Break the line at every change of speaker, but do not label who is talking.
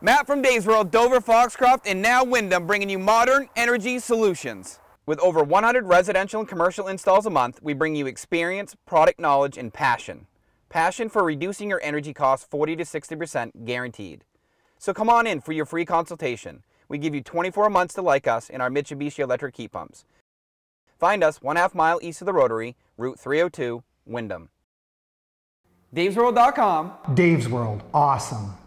Matt from Dave's World, Dover Foxcroft, and now Wyndham bringing you modern energy solutions. With over 100 residential and commercial installs a month, we bring you experience, product knowledge, and passion. Passion for reducing your energy costs 40 to 60% guaranteed. So come on in for your free consultation. We give you 24 months to like us in our Mitsubishi electric heat pumps. Find us one half mile east of the Rotary, Route 302, Wyndham. DavesWorld.com.
Dave's World, awesome.